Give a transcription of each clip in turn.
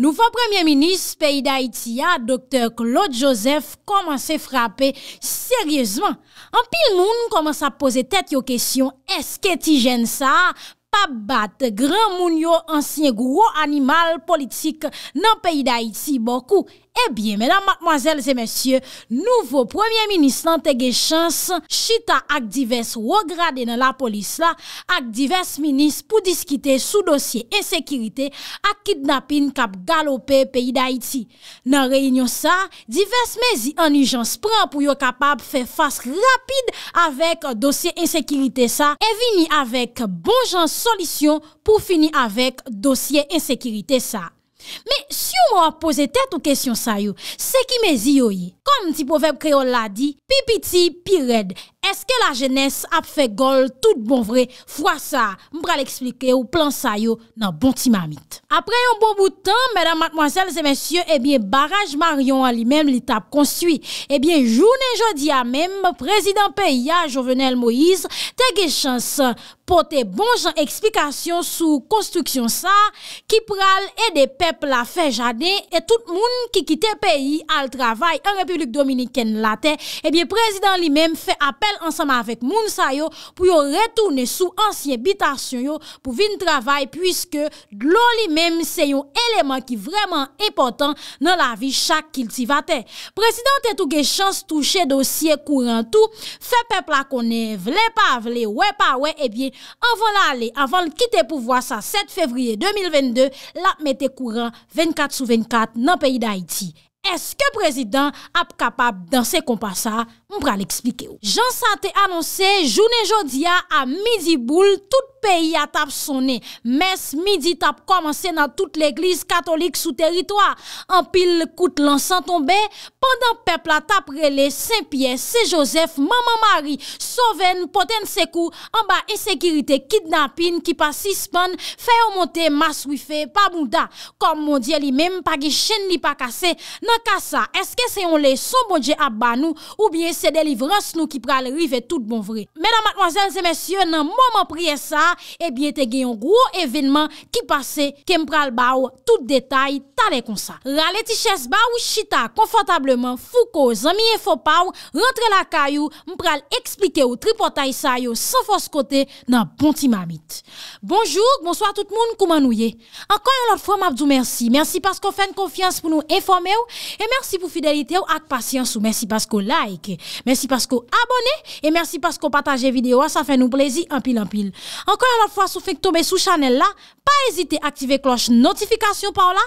Noufo premier minis peyi da ah, Itiya, doktor Claude Joseph, komanse frape seryezman. An pil moun komanse a pose tet yo kesyon, eske ti jen sa? Pa bat, gran moun yo ansye gwo animal politik nan peyi da Iti bokou. Ebyen, eh menan matmazel zemesye, nouvo premier minis nan tege chans, chita ak divers wograde nan la polis la, ak divers minis pou diskite sou dosye ensekirite ak kidnapin kap galope peyi da iti. Nan reynyon sa, divers mezi anijans pran pou yo kapab fe fask rapide avek dosye ensekirite sa, e vini avek bonjan solisyon pou fini avek dosye ensekirite sa. Men, si yo mò apose tè tou kesyon sayo, se ki me ziyo yi. an ti povep kreol la di, pi piti pi red. Eske la jenese ap fe gol tout bon vre fwa sa. Mbra l'explike ou plan sayo nan bon ti mamit. Apre yon bon boutan, mèdam matmwazel se mèsyon, ebyen eh baraj maryon li men li tap konstwi. Ebyen eh jounen jodi a menm, prezident peya Jovenel Moïse, te ge chansan pote bon jan eksplikasyon sou konstruksyon sa ki pral e de pep la fe jane, e tout moun ki kite peyi al travay an republi Lik Dominik ken la te, e bie prezident li mem fe apel ansama vek moun sa yo pou yo retoune sou ansye bitasyon yo pou vin travay puisque glon li mem se yon eleman ki vreman epotan nan la vi chak kil ti vate. Prezident te touge chans touche dosye kourantou, fe pepla konen vle pa vle, we pa we, e bie anvo la le. Avan l kite pou vwa sa 7 fevriye 2022, la mette kourant 24 sou 24 nan peyi da iti. Eske prezident ap kapab dan se kompassa Mbra li eksplike ou. Jean Saint te annonse, jounen jodia, a midi boule, tout peyi a tap sonne. Mes, midi tap komanse nan tout l'eglise katolik sou teritoa. An pil koute lan san tombe, pandan pepla tap rele, Saint-Pierre, Saint-Joseph, Maman Marie, Sauven, Potensekou, an ba esekirite, kidnapin, kipa sisman, fey omote, maswife, pamouda, kom mon die li mem, pagi chen li pa kase, nan kasa, eske se yon le, soubondje ap banou, ou bie, Se delivranse nou ki pral rive tout bon vre. Mèdame, mademoiselles et messieurs, nan mouman priye sa, ebye eh te gen yon gro evenman ki pase kem pral baw tout detay, Rale tichès ba ou chita, konfantableman, fouko, zamiye fopaw, rentre la kayou, mpral eksplike ou tripota isa yo, san fos kote nan bonti mamit. Bonjour, bonsoi a tout moun koumanouye. Ankon yon lot fwa mabdou mersi, mersi pasko fèn konfians pou nou enfome ou, e mersi pou fidelite ou ak pasyans ou mersi pasko like, mersi pasko abone, e mersi pasko pataje videyo a sa fè nou plezi anpil anpil. Ankon yon lot fwa sou fèk tobe sou chanel la, pa ezite aktive kloche notifikasyon pa ou la,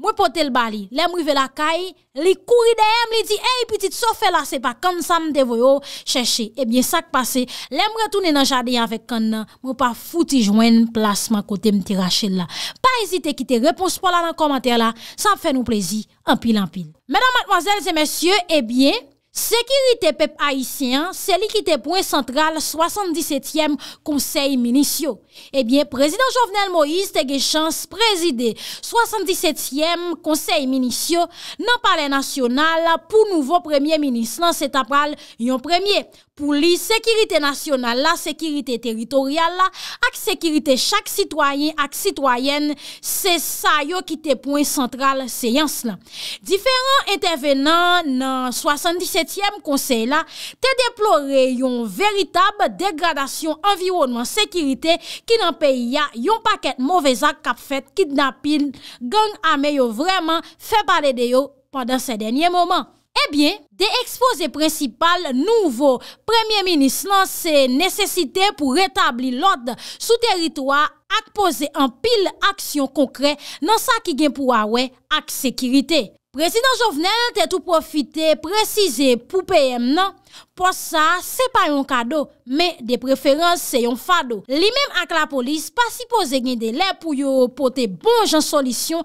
Mwen pote l bali, lèm rive la kay, li kouri deyèm, li di, hey, pitit, so fè la, se pa, kan sa mte voyo chèche. Ebyen, eh sak pase, lèm rè toune nan jadey avèk kan nan, mwen pa fouti jwen plasman kote mte rachèl la. Pa ezite ki te repons pou la nan komantè la, san fè nou plezi, anpil anpil. Mèdan matwazèl zè mèsyè, ebyen... Eh Sekirite pep haisyen se likite pwen sentral 77èm konsey minisyon. Ebyen, eh prezident Jovenel Moïse Tegeshans prezide 77èm konsey minisyon nan pale nasyonal pou nouvo premye minis nan setapal yon premye. Pou li, sekirite nasyonal la, sekirite teritorial la, ak sekirite chak sitwayen ak sitwayen, se sa yo ki te poun sentral seyans la. Diferan intervenan nan 77e konsey la, te deplore yon veritab degadasyon environman sekirite ki nan peyi ya yon paket mouvezak kap fet kidnapil gen ame yo vreman febade de yo pandan se denye mouman. Ebyen, eh de ekspoze prensipal nouvo, Premier Minis lan se nesesite pou retabli lod sou teritwa ak pose an pil aksyon konkre nan sa ki gen pou awe ak sekirite. Prezident Jovenel te tou profite prezise pou peyem nan. Po sa, se pa yon kado, me de preferans se yon fado. Li men ak la polis, pasi pose gen de lè pou yo pote bon jan solisyon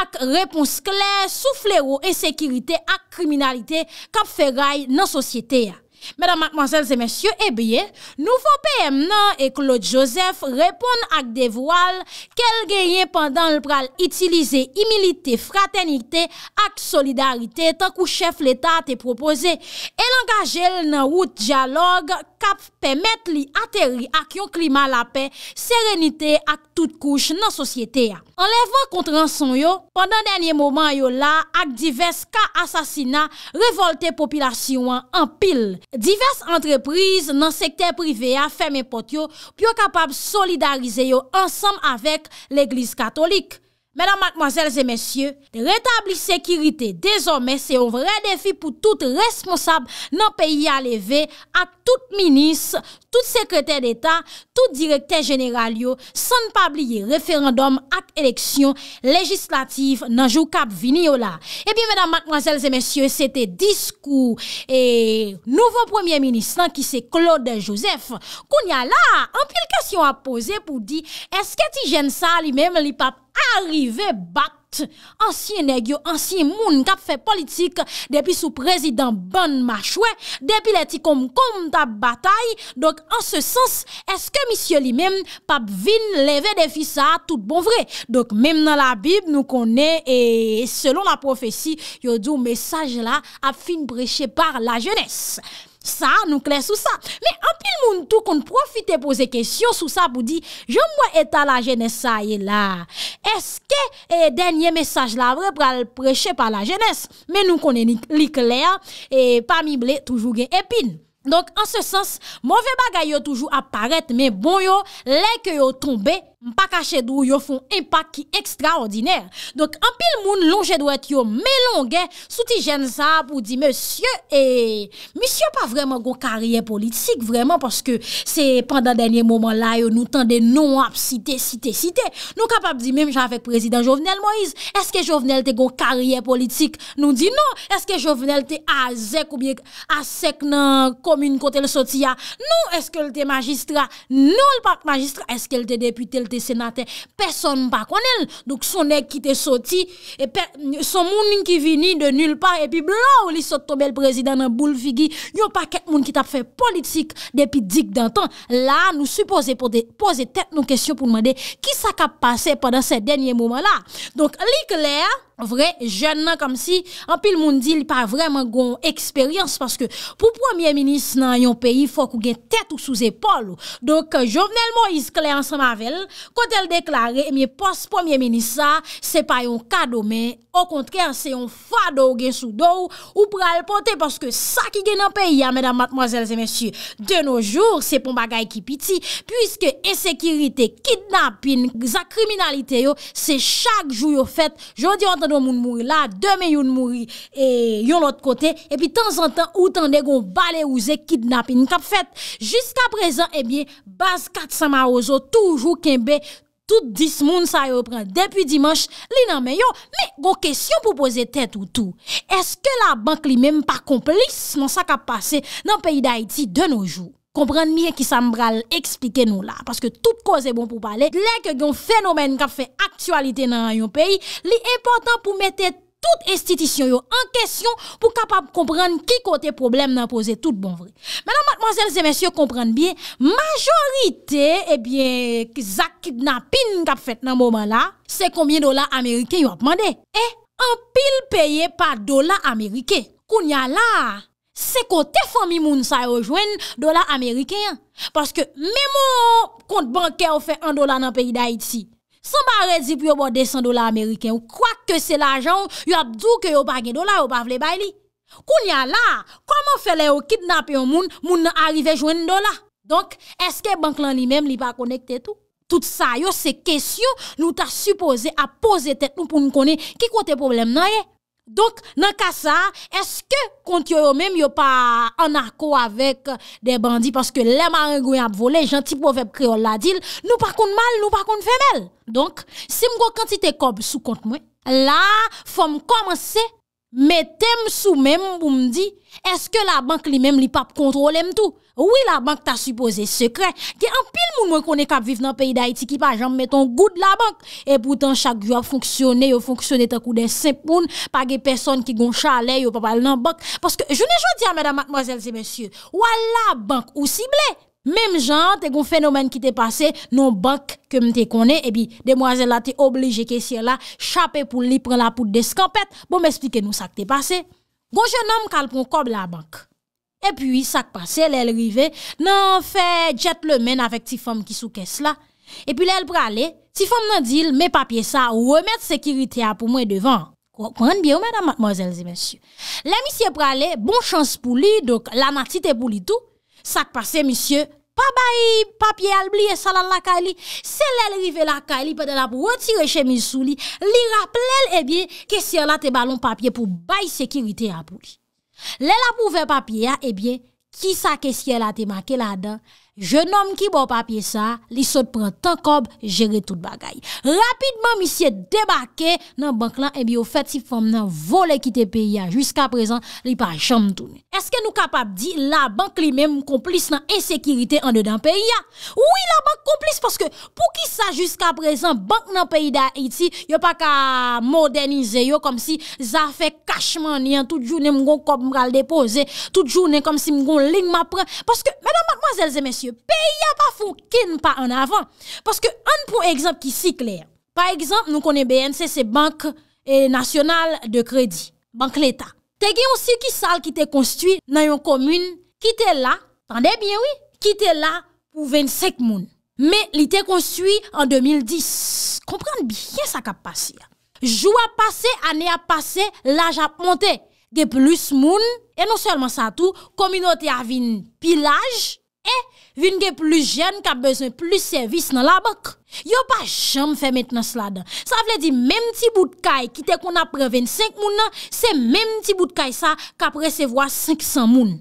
ak repons kler sou flero ensekirite ak kriminalite kap feray nan sosyete ya. Madame, mademoiselles et messieurs, eh bien, nouvo PM nan e Claude Joseph repon ak devoual kel genyen pandan l pral itilize imilite, fraternite ak solidarite tank ou chef l'Etat te propose el angaje l nan wout diyalogue kap pemet li ateri ak yon klima lape, serenite ak tout kouche nan sosyete ya. An levon kontran son yo, pandan denye moman yo la ak divers ka asasina revolte populasyon an pil. Diverse entreprise nan sekte privé a ferme pot yo pyo kapab solidarize yo ansam avek l'Eglise Katolik. Madame, mademoiselles et messieurs, de rétablir sécurité désormais, c'est un vrai défi pour toutes responsables dans le pays à l'éveil, à toutes ministres, toutes secrétaires d'État, toutes directeurs générales, sans ne pas oublier le référendum à l'élection législative dans le jour qu'elle est venue là. Et eh puis, madame, mademoiselles et messieurs, c'était discours et nouveau premier ministre qui s'est clôt de Joseph. Kounia, là, en plus, il y a une question à poser pour dire est-ce que tu gênes ça, lui-même, lui-même, Arrive bat, ansye negyo, ansye moun kap fe politik depi sou prezident bon ma chwe, depi leti kom kom ta batay, dok an se sens, eske misye li men, pap vin leve defisa tout bon vre, dok men nan la bib nou kone, selon la profesi, yo di ou mesaj la ap fin breche par la jenesse. Sa nou kles sou sa. Me apil moun tou kon profite pose kesyon sou sa pou di, jom mwen etan la jenese sa ye la. Eske e denye mesaj la vre pral preche pa la jenese? Me nou konen li kler, e pa mi ble toujou ge epin. Donk an se sens, mwove bagay yo toujou aparet, me bon yo, leke yo tombe, Mpaka chèdou yo foun impak ki ekstraordinèr. Donk, anpil moun loun chèdou et yo melongè, sou ti jèn sa pou di, msye, e, msye pa vreman go karyè politik, vreman, paske se pandan denye mouman la, yo nou tende nou ap site, site, site. Nou kapap di, mèm javèk prezident Jovenel Moïse, eske Jovenel te go karyè politik? Nou di, nou, eske Jovenel te a zèk ou bie, a zèk nan komün kote l soti ya? Nou, eske non, l te magistra? Nou, l pak magistra, eske l te depite l, Senate, person pa konel Douk son ek ki te soti e Son moun nin ki vini de nul pa Epi bla ou li sot tobel prezident Nan boule figi, yon pa ket moun ki tap Fe politik depi dik danton La nou su pose Pose tet nou kesyon pou nwande Ki sa ka pase padan se denye mouman la Donk li kler Vre, jen nan, kom si, an pil moun di, li pa vreman goun eksperyans, paske pou premier-minist nan yon peyi, fok ou gen tet ou sou zepol. Dok, Jovenel Moïse Kleans Mavelle, kote l deklare, eh mi pos premier-minist sa, se pa yon kado men. Au kontrèr, se yon fado gen sou do ou pral pote, paske sa ki gen apè ya, mèdam, matmoazèl, zè mèsyè. De nou jour, se pon bagay ki piti, pwiske esekirite, kidnapin, za kriminalite yo, se chak jou yo fèt. Jodi, anten do moun mouri la, demè yon mouri yon lot kote, epi tan anten, outan de gon bale ou zè kidnapin. Kap fèt, jiska prezant, ebye, bas kat sa ma ozo, toujou kenbe kouzou. tout dis moun sa yo pren depi dimanche, li nan men yo, mi go kesyon pou pose tet ou tou. Eske la bank li menm pa komplis nan sa kap pase nan peyi da Haiti de nou jou? Komprende miye ki sa mbral, eksplike nou la, paske tout koze bon pou pale, leke gyon fenomen kap fe aktualite nan yon peyi, li important pou me tet Tout estitisyon yo an kesyon pou kapap komprenn ki kote problem nan pose tout bon vre. Menan matmazelze mensyo komprenn biye, majorite ebyen eh zakid na pin kap fet nan mouman la, se koumye dola Amerike yo ap mande. E, eh, an pil peye pa dola Amerike. Kounya la, se kote fomi moun sa yo jwen dola Amerike. Paske mèmo kont bankè ou fe an dola nan peyi da itsi, San ba redi pou yo bo de 100 dola Ameriken, yo kwa ke se la jan, yo ap dou ke yo bagen dola, yo pa vle bay li. Koun ya la, koman fele yo kidnap yon moun, moun nan arrive jwen dola? Donk, eske bank lan li menm li pa konekte tou? Tout sa yo, se kesyon nou ta supose a pose tet nou pou nou konen ki kote problem nan ye? Donk nan ka sa, eske kont yo yo mem yo pa anarko avèk de bandi paske lè marè gwen ap vo, lè jantip bovep kriol la dil, nou pa kont mal, nou pa kont femel. Donk, si mgo kantite kob sou kont mwen, la fòm komanse. Mè tem sou mèm pou m di, eske la bank li mèm li pap kontrole m tou? Ouwi la bank ta supose sekre, ki anpil moun mwen konen kap viv nan peyi da iti ki pa jan mè ton gout la bank. E poutan chak yon a fonksyonè, yon fonksyonè tak ou den sempoun, pa gen person ki gon chale, yon pap al nan bank. Paske jounen joun di a mèdam matmazèl zè mèsyè, wala bank ou sible? Mem jan, te goun fenomen ki te pase, nou bank kem te kone, e bi, de mwazel la te oblije ke siye la, chape pou li, pren la pout de skampet, pou bon, m'esplike nou sak te pase. Gonjè nanm kalpon kob la bank. E pi, sak pase, lèl rive, nan fè jet le men avèk ti fòm ki sou kes la. E pi lèl prale, ti fòm nan dil, mè papye sa, ou wè mèt sekirite a pou mwen devan. Wè mwen bi ou mèt a mwazel zi mèsyou. Lèm siye prale, bon chans pou li, lèm ati te pou li tou. Sak pase, misye, pa bayi papye albliye salan la ka li, se lèl rive la ka li, pe de la pou retire che misou li, li rappel lèl, eh ebyen, kesye la te balon papye pou bayi sekirite apou li. Lèl ap ouve papye ya, ebyen, eh ki sa kesye la te make la dan? Je nom ki bo papye sa Li sot pren tan kob Jere tout bagay Rapidman mi siye debake Nan bank lan Ebi yo fet si fom nan Vole kite pe ya Juska prezan Li pa chanm toune Eske nou kapap di La bank li men Komplis nan Ensekirite An dedan pe ya Ouwi la bank Komplis Paske pou ki sa Juska prezan Bank nan peyi da iti Yo pa ka Modernize yo Kom si Za fe kachman Nyen Tout jounen mgon kob Mga l depose Tout jounen Kom si mgon ling Ma pre Paske Mwen a man Mwazelze mwen Pè y apafou ken pa an avan Paske an pou ekzamp ki si kler Par ekzamp nou konen BNC se bank E eh, nasyonal de kredi Bank l'Etat Te gen yon si ki sal ki te konstwi nan yon komune Ki te la Ki te la pou 25 moun Me li te konstwi an 2010 Komprende biye sa kap pasi Jou ap pase, ane ap pase Laj ap monte Ge plus moun E non selman sa tou Komunote avin pilaj Eh, vin gen plus jen, ka bezon plus servis nan labak. Yo pa jom fe met nan slada. Sa vle di menm ti bout kaj, kite kon apre 25 moun nan, se menm ti bout kaj sa, ka presevo a 500 moun.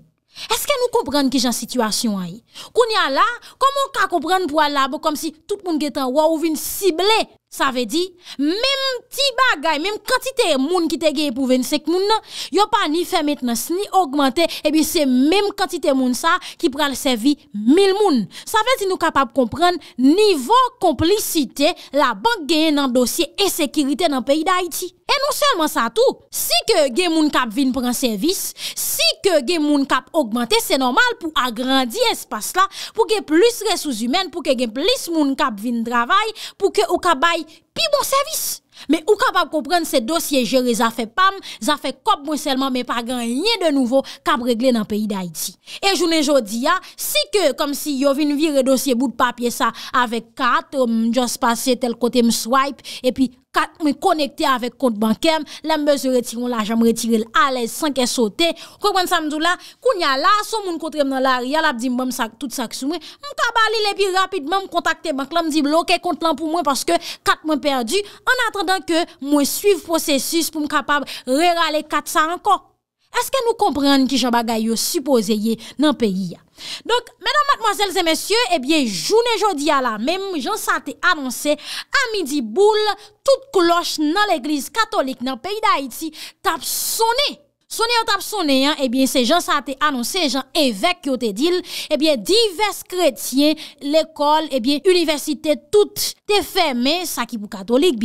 Eske nou kompren ki jan situasyon ay? Koun ya la, komon ka kompren pou a labak, kom si tout moun gen tan waw vin sible. Sa ve di, mem ti bagay Mem kantite moun ki te geye pou ven Sek moun nan, yo pa ni fermet nas Ni augmente, ebi eh se mem Kantite moun sa, ki pral servi Mil moun, sa ve di nou kapap Komprende, nivou komplicite La bank genye nan dosye E sekirite nan peyi da iti E nou selman sa tou, si ke gen moun kap Vin pran servis, si ke gen Moun kap augmente, se normal pou Agrandi espas la, pou gen plus Resous humen, pou gen plus moun kap Vin travay, pou ke ou ka bay pi bon servis. Me ou kapap komprenne se dosye jere, zafè pam, zafè kop mwen selman, me pa gan lye de nouvo, kap regle nan peyi da iti. E jounen jodi ya, ah, si ke kom si yo vin vire dosye bout papye sa, avek kat, jons pase tel kote mswipe, e pi... Kat mwen konekte avèk kont bankèm, lèmbe se retiron la jan mwen retire l'alèz, sankè sote, kwenwen sa mdou la, kounya la, son moun kont rem nan la riyal ap di mbèm tout sa ksoumè, mkabali lèpi rapidman m kontakte bankèm, lèmdi blokè kont lan pou mwen paske kat mwen perdu, an atendan ke mwen suiv posè sus pou m kapab rerale kat sa ankon. Eske nou kompren ki Jeba Gayo suposeye nan peyi ya? Donk, menan matmozèl zè mèsyè, ebyè, jounè jodi ya la, mèm jansate anonse, amidi boule, tout kloche nan l'Eglise Katolik nan peyi da Haiti tap sonè. Soni an tap soni an, ebyen, se jan sa te anonsen, se jan evek yo te dil, ebyen, eh divers kretien, l'ekol, ebyen, eh universite tout ah, eh, te feme, sa ki pou katolik,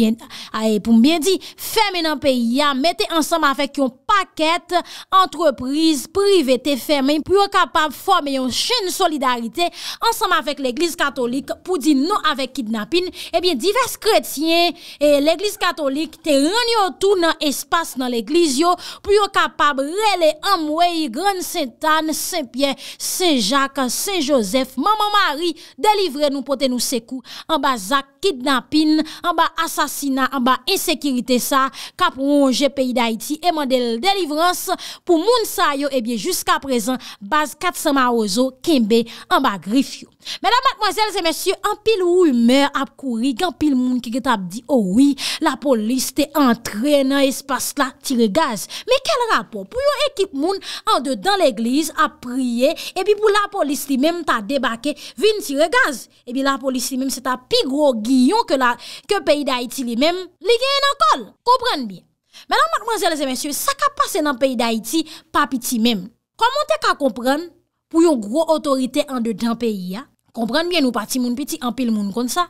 ae pou mbyen di, feme nan peyi ya, mette ansam avèk yon paket, entreprise, prive te feme, pou yo kapab fòm e yon chen solidarite, ansam avèk l'Eglise katolik, pou di nou avèk kidnapin, ebyen, divers kretien, l'Eglise katolik, te ranyo tou nan espas nan l'Eglise yo, pou yo kap Pabrele, Amwey, Gren Saint-Anne, Saint-Pierre, Saint-Jacques, Saint-Joseph, Maman Marie Delivre nou pote nou sekou An ba zak kidnapin, an ba asasina, an ba insekirité sa Kap ronge peyi d'Haïti Eman deli delivrans pou moun sa yo Ebyen, eh jusqu'a prezen, baz katsama ozo, kimbe, an ba grifyo Mèdame, mèdame, mèdame, mèdame, mèdame An pil wou mè ap kouri, an pil moun ki get ap di oh Ouwi, la polis te antrenan, espas la tire gaz Mèdame, mèdame, mèdame, mèdame, mèdame pou yon ekip moun an de dan l'eglize a priye epi pou la polis li mem ta debake vin ti regaze epi la polis li mem se ta pi gro giyon ke peyi da iti li mem li genye nan kol, komprende bien menan madmanzeleze mensye, sa ka pase nan peyi da iti pa piti mem koman te ka komprende pou yon gro otorite an de dan peyi ya komprende bien ou pati moun piti an pil moun kon sa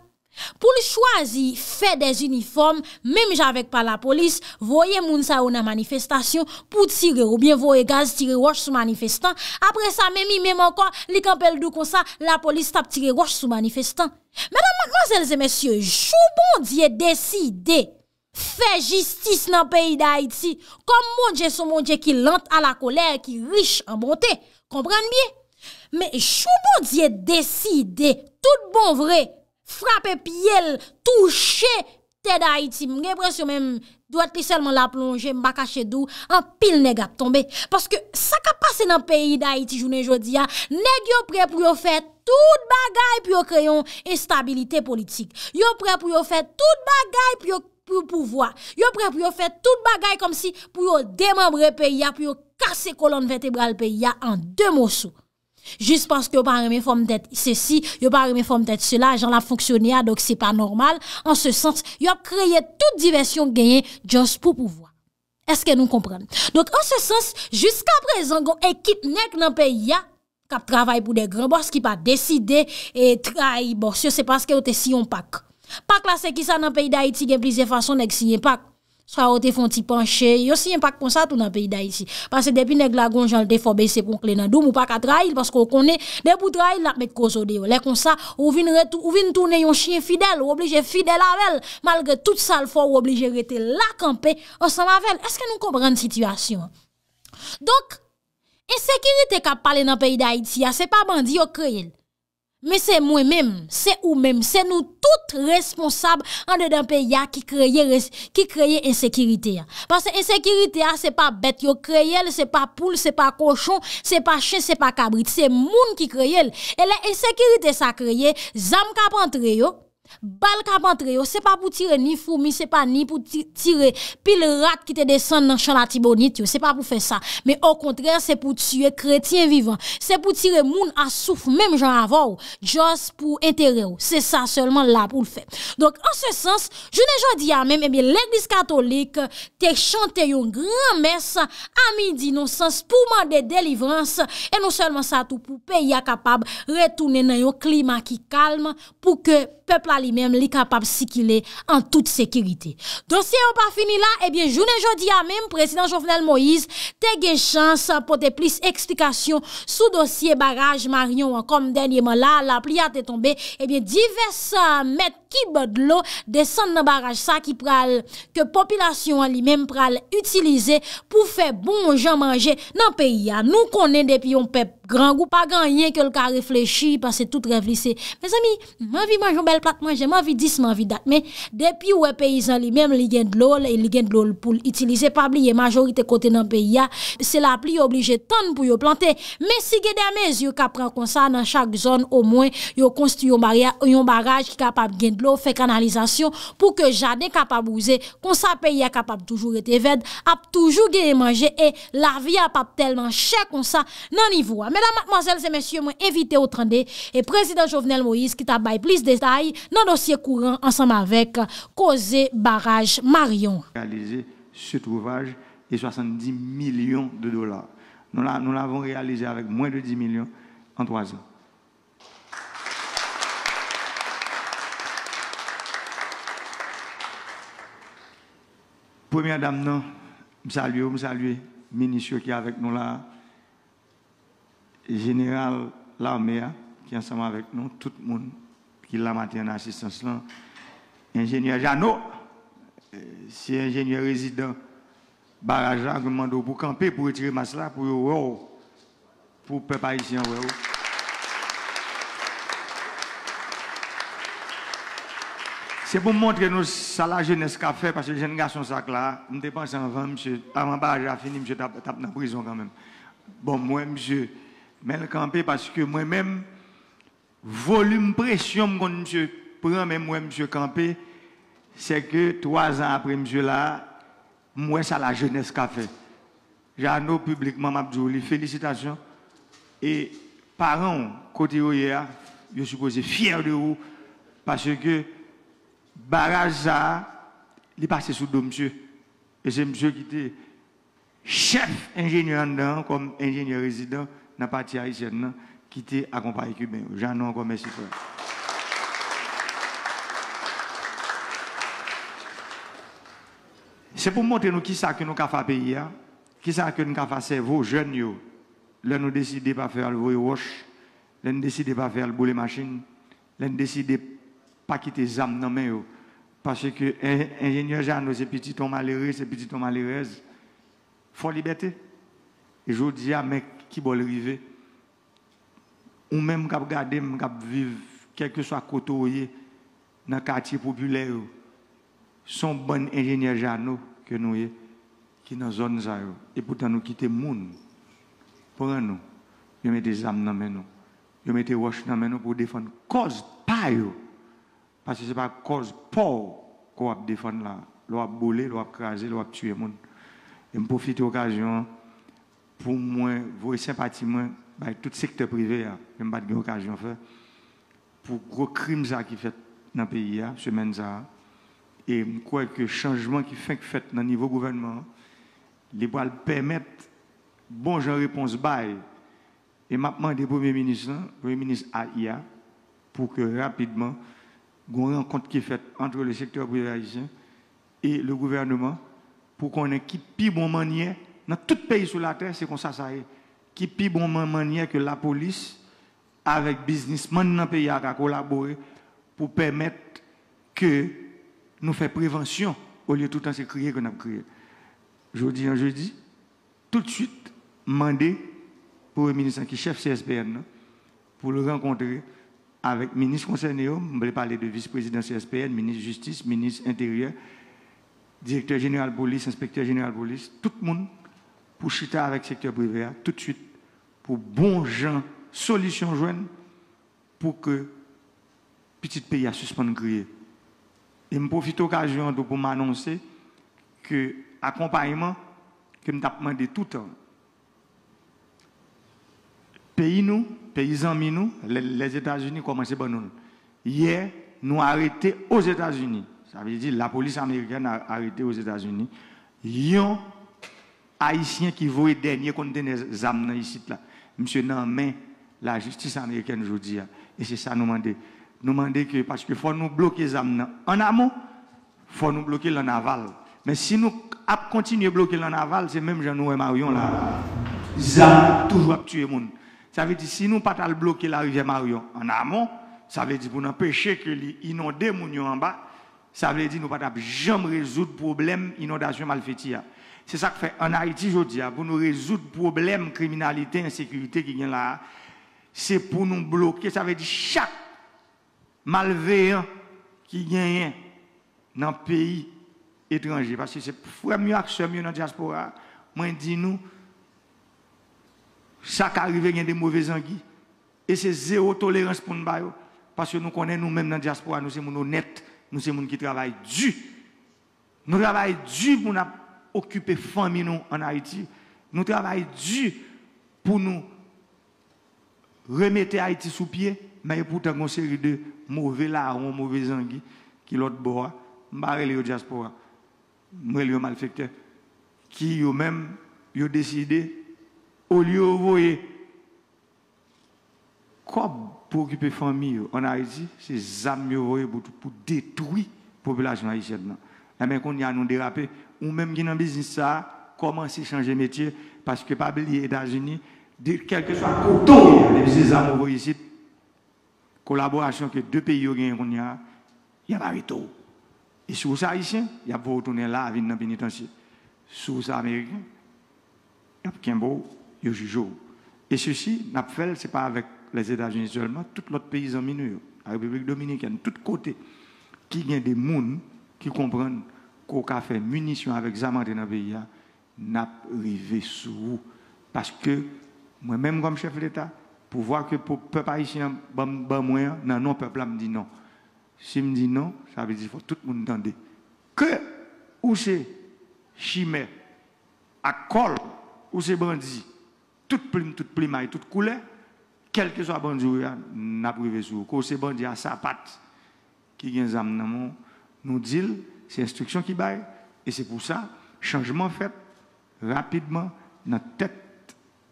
Pou li chwazi, fè des uniforme, mèm j avek pa la polis, voye moun sa ou nan manifestasyon pou tire ou bien voye gaz tire waj sou manifestan. Apre sa mèm, mèm ankon, li kampel dou konsa, la polis tap tire waj sou manifestan. Mèdam, mèman, zèlze, mèsyo, choubon diye deside fè jistis nan peyi da Haiti kom moun dje sou moun dje ki lant a la kolè, ki riche an brote. Kompran mè? Mè choubon diye deside tout bon vreye Frape piyel, touche te da iti, mge pres yo men, doat li selman la plonje, mba kache dou, an pil negat tombe. Paske sa ka pase nan peyi da iti jounen jodi ya, neg yo pre pou yo fe tout bagay pou yo krayon estabilite politik. Yo pre pou yo fe tout bagay pou yo pouvoi. Yo pre pou yo fe tout bagay pou yo demabre peyi ya, pou yo kase kolon vetebral peyi ya an demosou. Jus paske yo pa reme fòm tèt sèsi, yo pa reme fòm tèt sèla, jan la fonksyonè a, ah, dok se pa normal. An se sens, yo ap kreye tout diversyon genye, just pou pouvoi. Eske nou komprende? Donk an se sens, jiska prezen, ekit nek nan peyi ya kap travay pou de granbos ki pa deside et trai borsyo, se paske yo te siyon pak. Pak la seki sa nan peyi da iti gen plize fason ek siyon pak. Swa ou te fon ti panche, yo si yon pak kon sa tou nan peyi da iti. Pase depi nek lagon jan te fobe se ponk le nan doum ou pak a trail, paske ou kone, de pou trail la pek kozo deyo. Le kon sa, ou vin toune yon chien fidel, ou oblije fidel avèl, malge tout sal fò ou oblije rete la kampe, ou san avèl, eske nou kompran n situasyon? Donk, ensekirite kap pale nan peyi da iti, se pa ah, bandi yo kreye l. Men se mwen menm, se ou menm, se nou tout responsab an de dan pe ya ki kreye ensekirite ya. Pase ensekirite ya se pa bet yo kreye, se pa poule, se pa koshon, se pa chen, se pa kabrit, se moun ki kreye el. E la ensekirite sa kreye, zam ka pantre yo. bal kapantre yo, se pa pou tire ni fumi, se pa ni pou tire pil rat ki te desen nan chan la tibonit yo, se pa pou fe sa, me au kontrer se pou tue kretien vivan se pou tire moun asouf, mem jan avan jouz pou entere yo se sa seulement la pou le fe donc en se sens, je ne jodi ya men eh l'eglise katolik te chante yon gran mes a midi non sens pou mande delivrance e non seulement sa tou pou pe ya kapab retoune nan yon klima ki kalm pou ke pepl ali même li capable circuler en toute sécurité. Dossier on pas fini là, eh bien journée jeudi à même président Jovenel Moïse te chance pour te plus explications sous dossier barrage Marion comme dernièrement là la pluie a tombée. eh bien diverses euh, mètres Yon baraj sa ki pral Ke popilasyon li men pral Utilize pou fe bon jan manje Nan periya Nou konen depi yon pep Gran gou pa gan yon ke lka reflechi Pase tout refleche Me zami, manvi manjon bel plat manje Manvi dis manvi dat Depi wè peyizan li men li gen dlol Et li gen dlol pou l'utilize Pabli yon majorite kote nan periya Se la pli oblije tan pou yon plante Men si gede amez yon kapran kon sa Nan chak zon o mwen Yon baraj ki kapap gen dlol fait canalisation pour que jardin capable bouser, qu'on ça pays capable toujours être vide, a toujours gagner manger et la vie a pas tellement cher comme ça dans niveau. Mesdames, mademoiselles et messieurs, vais invité au 30 et président Jovenel Moïse qui t'a plus de détails dans dossier courant ensemble avec Cosé barrage Marion. Réalisé ce trouvage et 70 millions de dollars. Nous l'avons réalisé avec moins de 10 millions en trois ans. Première dame, non, je salue, je ministre qui est avec nous là, général l'armée hein, qui est ensemble avec nous, tout le monde qui l'a matin en assistance là, ingénieur Janot, euh, c'est ingénieur résident barrage pour camper, pour retirer masse là, pour oh, pour peuple haïtien. Oh. C'est pour montrer nous ça la jeunesse qu'a fait, parce que les jeune garçon ça là, je dépense avant, monsieur, avant bas j'ai fini, monsieur tape dans la prison quand même. Bon, moi, monsieur, mais le camper parce que moi-même, volume pression mon je prend, même moi, monsieur campé, c'est que trois ans après monsieur là, moi, ça la jeunesse qu'a fait. Jeannot publiquement m'a dit, félicitations. Et parents, côté hier, hein, je suppose fier de vous, parce que barrage il est passé sous dos monsieur. Et c'est monsieur qui était chef ingénieur comme ingénieur résident dans la partie haïtienne, qui était accompagné cubain. J'en ai encore merci C'est pour montrer nous qui ça que nous avons fait pays, qui ça que nous avons fait vos jeunes, là nous décidons pas faire le voyage, là nous décidons pas faire le boule machine, là nous décidons pas quitter les âmes dans mains, Parce que ingénieur Jeannot, c'est petit ton malheureux, c'est petit ton Il Faut liberté. Et je dis à mec qui va arriver, ou même qui garder, qui vivre, quel que soit côté dans le quartier populaire, sont bons ingénieurs Jano, que nous sommes, qui sont dans la zone. Et pourtant, nous quittons le monde. Pour nous, nous mettons des âmes dans nous. Nous mettons des roches dans nous pour défendre cause, pas parce que ce n'est pas cause pour qu'on va défendre là. L'on va bouler, l'on va craser, l'on va tuer les gens. Et je profite de l'occasion pour moi, vous sympathie, moi, tout bah, tout secteur privé, hein, je vais pas l'occasion de faire, pour gros crimes qui fait dans le pays, hein, semaine ça. Et je crois que le changement qui fait que fait dans le niveau gouvernement, les va permettre bon genre réponse bail. Et maintenant, le Premier ministre, hein, Premier ministre AIA, pour que rapidement, une rencontre qui est faite entre le secteur privé et le gouvernement pour qu'on ait qui plus bon manière dans tout pays sur la terre, c'est comme ça ça est. Qui plus bon manière que la police avec businessman dans le pays à collaborer pour permettre que nous fassions prévention au lieu de tout le temps se crier qu'on a crié. Jeudi en jeudi, tout de suite, mandé pour le ministre qui est chef CSPN pour le rencontrer avec ministre concerné, je vais parler de vice-président CSPN, ministre justice, ministre intérieur, directeur général de police, inspecteur général de police, tout le monde pour chuter avec le secteur privé tout de suite pour bon gens, solution joindre pour que petit pays à suspendu griller. Et je profite de l'occasion pour m'annoncer que l'accompagnement que je demandé tout le temps Pays nous, paysans nous, les, États-Unis commencent par nous. Hier, nous arrêté aux États-Unis. Ça veut dire la police américaine a arrêté aux États-Unis. y un haïtien qui voit dernier conteneur zam ici là. Monsieur nan la justice américaine aujourd'hui hein. et c'est ça nous demander. Nous demander que parce que faut nous bloquer en amont, faut nous bloquer le aval. Mais si nous continuons à bloquer le naval, c'est même Jean-Noël Marion là. Zam toujours tuer monde. Ça veut dire, si nous pas bloquer la rivière Marion en amont, ça veut dire pour nous empêcher que l'inondé moun en bas, ça veut dire nous pas jamais résoudre problème inondation malfaitia. C'est ça que fait en Haïti aujourd'hui, pour nous résoudre problème criminalité, insécurité qui vient là, c'est pour nous bloquer, ça veut dire chaque malveillant qui gagne dans le pays étranger, parce que c'est frère mieux, mieux dans la diaspora, moi dit nous, chaque arrivée, il y a des mauvais anguilles. Et c'est zéro tolérance pour nous. Bah, Parce que nous connaissons nous-mêmes dans la diaspora, nous sommes honnêtes, nous sommes qui travaillent dur. Nous travaillons dur pour nous occuper la famille en Haïti. Nous travaillons dur pour nous remettre Haïti sous pied, mais pourtant, une série de mauvais larons, mauvais anguilles qui l'autre bois, barré les diaspora, les malfaiteurs, qui eux-mêmes ont décidé au lieu de voir comme pour occuper famille en Haïti, c'est zam pour, pour détruire la population haïtienne. Mais qu'on y a nous dérapé, ou même qui dans business ça, commencer à changer de métier, parce que les États-Unis, quel que soit le coton, les ont amoureux ici, collaboration que deux pays ont qu'on y il y a pas retour. Et sous les Haïtiens, il y a pour retourner là, venir dans le pénitencier. Sous les Américains, il y a de beau. Et ceci, n'a fait, ce n'est pas avec les États-Unis seulement, tout l'autre pays en minuit, la République dominicaine, tout côté, qui y a des gens qui comprennent qu'au café fait munitions avec Zamante dans le pays, n'a arrivé sous vous. Parce que moi-même, comme chef d'État, pour voir que pour le peuple haïtien, bon, bon, moi, non, non, peuple me dit non. Si me dit non, ça veut dire faut tout le monde entendre. Que, ou c'est chimère, à col, ou c'est bandit, toute plume, toute et toute couleur, quel que soit bandit, bonjour, privé sur vous. c'est bandit à sa patte qui gagne à nous dit, c'est instruction qui baille. Et c'est pour ça, changement fait rapidement dans tête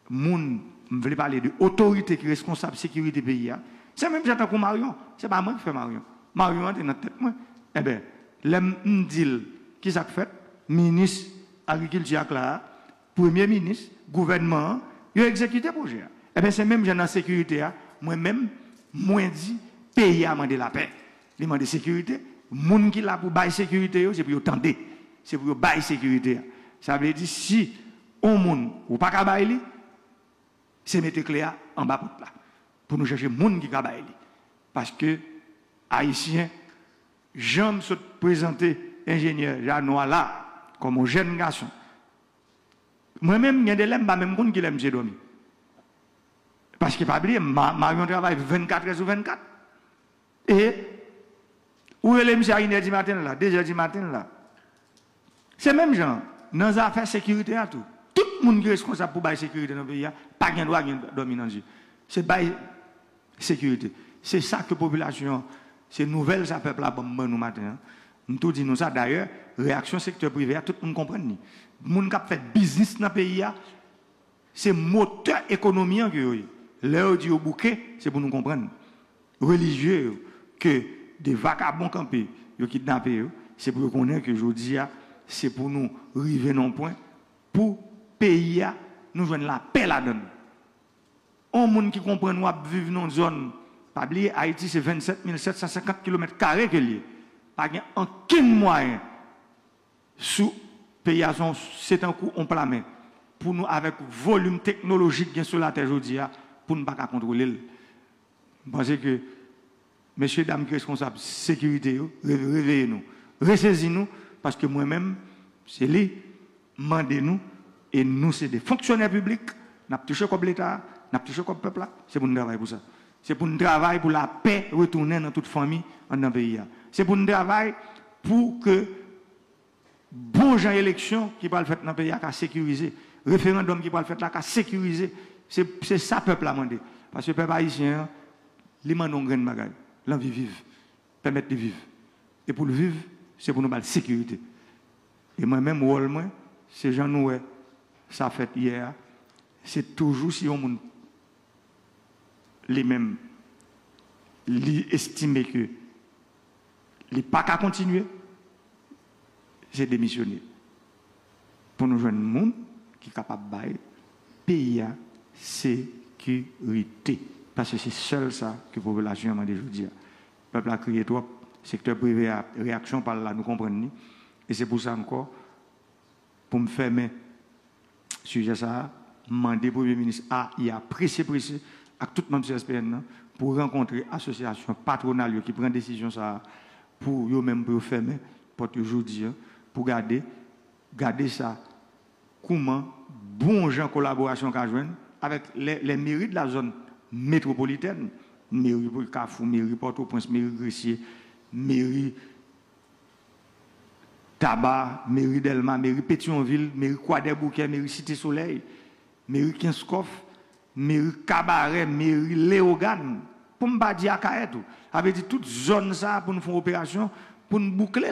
monde, je voulais parler de autorité qui est responsable de la sécurité du pays. Hein. C'est même j'attends pour Marion, n'est pas moi qui fais Marion. Marion est dans tête moi. Eh bien, le dit, qui ça fait Ministre agriculture le premier ministre, gouvernement, ils ont exécuté le projet. Et bien, c'est même gens en sécurité, hein. moi-même, moi dit, pays a demandé la paix. Il demande sécurité. Les qui là pour la sécurité, c'est pour tenter. C'est pour la sécurité. Hein. Ça veut dire, si on ne ou pas faire c'est mettre clé en bas pour là. Pour nous chercher monde qui sécurité. Parce que, haïtien, j'aime se présenter ingénieur Janois là, comme un jeune garçon. Moi-même, je ne pas même qui l'aime, j'ai dormi. Parce que, pas oublier, vie travaille 24 heures sur 24. Et, où est le monsieur à une du matin, là, 2h du matin, là. C'est même gens, dans les affaires sécurité, à tout. Tout le monde qui est responsable pour la sécurité dans le pays, hein, pas de droit de dormir dans le C'est la sécurité. C'est ça que la population, c'est nouvelle, ça peuple là, bon, nous matin. Hein. Nous tout disons ça d'ailleurs, réaction secteur privé, tout le monde comprend. Les gens qui fait business dans le pays, c'est moteur économique. L'heure du bouquet, c'est pour nous comprendre. Religieux, que des vagabonds campés, qui kidnappés, c'est pour connaître que je c'est pour nous arriver non point, pour pays, nous joindre la paix là gens monde qui comprend, nous vivons dans une zone, pas oublier, Haïti, c'est 27 750 km que pas n'y a aucun moyen pays à c'est un coût on pour nous avec le volume technologique bien sur la terre aujourd'hui pour ne pas contrôler. Je pense que, messieurs dames responsables de sécurité, réveillez-nous, ressaisissez-nous parce que moi-même, c'est lui, mandez nous et nous, c'est des fonctionnaires publics, nous avons touché comme l'État, nous avons touché comme le peuple, c'est pour nous travailler pour ça. C'est pour nous travailler pour la paix retourner dans toute famille, dans le pays c'est pour nous travailler pour que bon gens élection qui va le faire dans le pays à sécuriser, référendum qui va le faire là à sécuriser, c'est ça le peuple a demandé. Parce que le peuple haïtien, les mains n'ont rien de l'envie vivre, permettre de vivre. Et pour le vivre, c'est pour nous la sécurité. Et moi-même, moi, c'est Jean Noué, ça fait hier, c'est toujours si on les mêmes, les estimer que il n'est pas qu'à continuer. c'est démissionné. Pour nous jeunes monde qui est capable de bailler, la sécurité. Parce que c'est seul ça que la population a demandé aujourd'hui. Le peuple a crié trop, le secteur privé a réaction par là, nous comprenons. Et c'est pour ça encore, pour me fermer sujet ça, demander au Premier ministre, à il a pressé, pressé, avec tout le monde pour rencontrer l'association patronale qui prend décision ça pour eux-mêmes, pour fermer, pour aujourd'hui, hein, pour garder, garder ça. Comment bon gens collaboration avec les, mairies de la zone métropolitaine, mairie cafou mairie Port-au-Prince, mairie Grissier, mairie Tabac, mairie Delma, mairie Pétionville, mairie croix mairie Cité-Soleil, mairie Kinskoff, mairie Cabaret, mairie Léogane, oui, toute zone ça pour nous faire opération, pour nous boucler.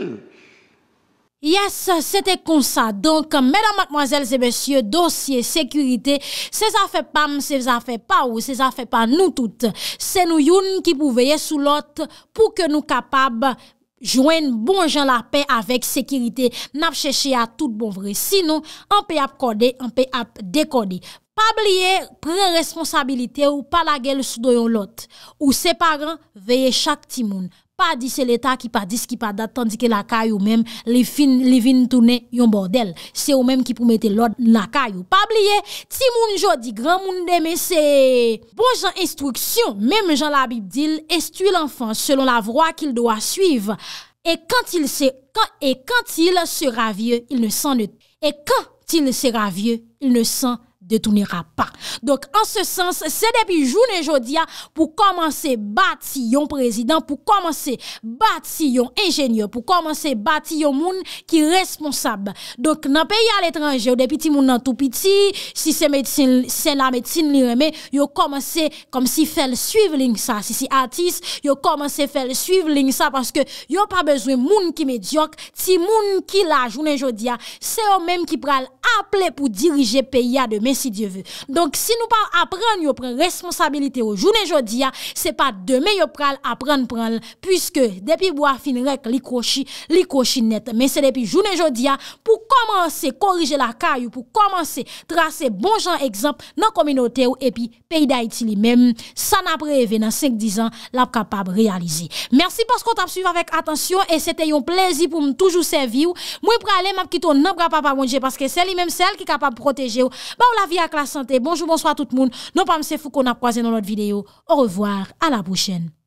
Yes, c'était comme ça. Donc, mesdames, mademoiselles et messieurs, dossier sécurité, c'est ça fait pas, c'est ça fait pas ou c'est ça fait pas nous toutes. C'est nous qui pouvons sous l'autre pour que nous capables joindre bon gens la paix avec sécurité. N'a cherché à tout bon vrai. Sinon, on peut accorder, on peut décoder. Pabliye pre responsabilite ou pa la gel sou do yon lot. Ou se paran veye chak timoun. Pa di se leta ki pa di skipa dat tandike lakay ou mem li vin toune yon bordel. Se ou mem ki pou mette lot lakay ou pabliye. Timoun jo di gran moun deme se bon jan instruksyon. Mem jan la bib dil estui l'enfant selon la vroa ki l doa suyv. E kant il se ravye, il ne san ne... E kant il se ravye, il ne san ne... tournera pas. Donc, en ce sens, c'est depuis et jodia hein, pour commencer bâtir un président, pour commencer bâtir un ingénieur, pour commencer bâtir un monde qui responsable. Donc, dans pays à l'étranger, depuis petit monde tout petit, si c'est médecine, c'est la médecine li remet, yo commencé comme si fait suivre suivant ça, si c'est artiste, yo commencé faire suivre suivant ça parce que yo pas besoin monde qui médiocre, si monde qui la journée jodia. Hein, c'est eux même qui pral appeler pour diriger pays à demain si Dieu veut. Donc, si nou pa apren yo pren responsabilité ou jounen jodia, se pa demen yo pral apren pral, puisque, depi bo a fin rek li krochi, li krochi net, men se depi jounen jodia, pou komanse korije la ka yo, pou komanse trase bon jan ekzamp nan kominote yo, epi peyi da iti li men, san apre evè nan 5-10 an, la ap kapab realize. Mersi pasko ta ap suyve avek atensyon, e se te yon plezi pou m toujou sevi yo. Mwen pralè, map kito nan ap kapab avonje, paske se li men sel ki kapab proteje la vie la santé. Bonjour, bonsoir tout le monde. Non pas c'est fou qu'on a croisé dans notre vidéo. Au revoir, à la prochaine.